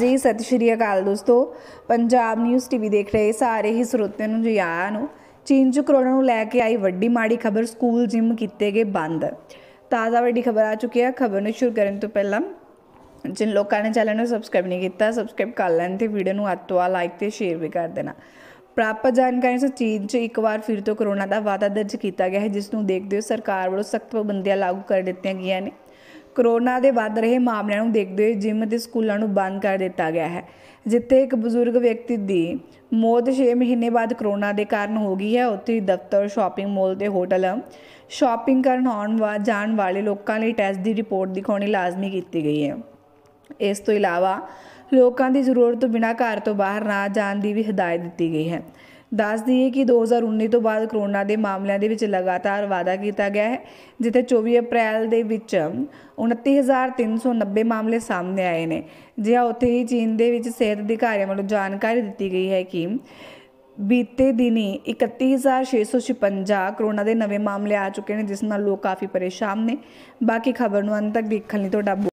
ਜੀ ਸਤਿ ਸ਼੍ਰੀ ਅਕਾਲ ਦੋਸਤੋ ਪੰਜਾਬ ਨਿਊਜ਼ ਟੀਵੀ ਦੇਖ ਰਹੇ ਸਾਰੇ ਹੀ ਸਰੋਤਿਆਂ ਨੂੰ ਜੀ ਆਇਆਂ ਨੂੰ ਚੀਨ 'ਚ ਕਰੋਨਾ ਨੂੰ ਲੈ ਕੇ ਆਈ ਵੱਡੀ ਮਾੜੀ ਖਬਰ ਸਕੂਲ ਜਿਮ ਕੀਤੇ ਗਏ ਬੰਦ ਤਾਜ਼ਾ ਵੱਡੀ ਖਬਰ ਆ ਚੁੱਕੀ ਹੈ ਖਬਰ ਨੂੰ ਸ਼ੁਰੂ ਕਰਨ ਤੋਂ ਪਹਿਲਾਂ ਜਿਨ ਲੋਕਾਂ ਨੇ ਚੈਨਲ ਨੂੰ ਸਬਸਕ੍ਰਾਈਬ ਨਹੀਂ ਕੀਤਾ ਸਬਸਕ੍ਰਾਈਬ ਕਰ ਲੈਣ ਤੇ ਵੀਡੀਓ ਨੂੰ ਅੱਤਵਾ ਲਾਈਕ ਤੇ ਸ਼ੇਅਰ ਵੀ ਕਰ ਦੇਣਾ ਪ੍ਰਾਪਤ ਜਾਣਕਾਰੀ ਤੋਂ ਚੀਨ 'ਚ ਇੱਕ ਵਾਰ ਫਿਰ ਤੋਂ ਕਰੋਨਾ ਦਾ ਵਾਅਦਾ ਦਰਜ ਕੀਤਾ ਗਿਆ ਹੈ ਜਿਸ ਨੂੰ ਦੇਖਦੇ ਹੋਏ ਸਰਕਾਰ ਵੱਲੋਂ ਸਖਤ ਪਾਬੰਦੀਆਂ ਲਾਗੂ ਕਰ ਦਿੱਤੀਆਂ ਗਈਆਂ ਨੇ ਕਰੋਨਾ ਦੇ ਵੱਧ ਰਹੇ ਮਾਮਲਿਆਂ ਨੂੰ ਦੇਖਦੇ ਹੋਏ ਜਿਮ ਅਤੇ ਸਕੂਲਾਂ ਨੂੰ ਬੰਦ ਕਰ ਦਿੱਤਾ ਗਿਆ ਹੈ ਜਿੱਥੇ ਇੱਕ ਬਜ਼ੁਰਗ ਵਿਅਕਤੀ ਦੀ ਮੌਤ 6 ਮਹੀਨੇ ਬਾਅਦ ਕਰੋਨਾ ਦੇ ਕਾਰਨ ਹੋ ਗਈ ਹੈ ਉੱਥੇ ਦਫ਼ਤਰ ਸ਼ਾਪਿੰਗ ਮਾਲ ਤੇ ਹੋਟਲ ਸ਼ਾਪਿੰਗ ਕਰਨ ਆਉਣ ਵਾਲੇ ਜਾਣ ਵਾਲੇ ਲੋਕਾਂ ਲਈ ਟੈਸਟ ਦੀ ਰਿਪੋਰਟ ਦਿਖਾਉਣੀ ਲਾਜ਼ਮੀ ਕੀਤੀ ਗਈ ਹੈ ਇਸ ਤੋਂ ਇਲਾਵਾ ਲੋਕਾਂ ਦੀ ਜ਼ਰੂਰਤ ਤੋਂ ਬਿਨਾਂ ਘਰ ਤੋਂ ਬਾਹਰ ਨਾ ਜਾਣ ਦੀ ਵੀ ਹਦਾਇਤ ਦਿੱਤੀ ਗਈ ਹੈ ਦੱਸ ਦਈਏ ਕਿ 2019 ਤੋਂ ਬਾਅਦ ਕਰੋਨਾ ਦੇ ਮਾਮਲਿਆਂ ਦੇ ਵਿੱਚ ਲਗਾਤਾਰ ਵਾਧਾ ਕੀਤਾ ਗਿਆ ਹੈ ਜਿੱਥੇ 24 ਅਪ੍ਰੈਲ ਦੇ ਵਿੱਚ 29390 ਮਾਮਲੇ ਸਾਹਮਣੇ ਆਏ ਨੇ ਜਿਹਾ ਉੱਥੇ ਹੀ ਚੀਨ ਦੇ ਵਿੱਚ ਸਿਹਤ ਅਧਿਕਾਰੀਆਂ ਵੱਲੋਂ ਜਾਣਕਾਰੀ ਦਿੱਤੀ ਗਈ ਹੈ ਕਿ ਬੀਤੇ ਦਿਨੀ 31656 ਕਰੋਨਾ ਦੇ ਨਵੇਂ ਮਾਮਲੇ ਆ ਚੁੱਕੇ ਨੇ ਜਿਸ ਨਾਲ ਲੋਕ ਕਾਫੀ ਪਰੇਸ਼ਾਨ ਨੇ ਬਾਕੀ ਖਬਰ ਨੂੰ ਅੰਤ ਤੱਕ ਦੇਖਣ ਲਈ ਤੁਹਾਡਾ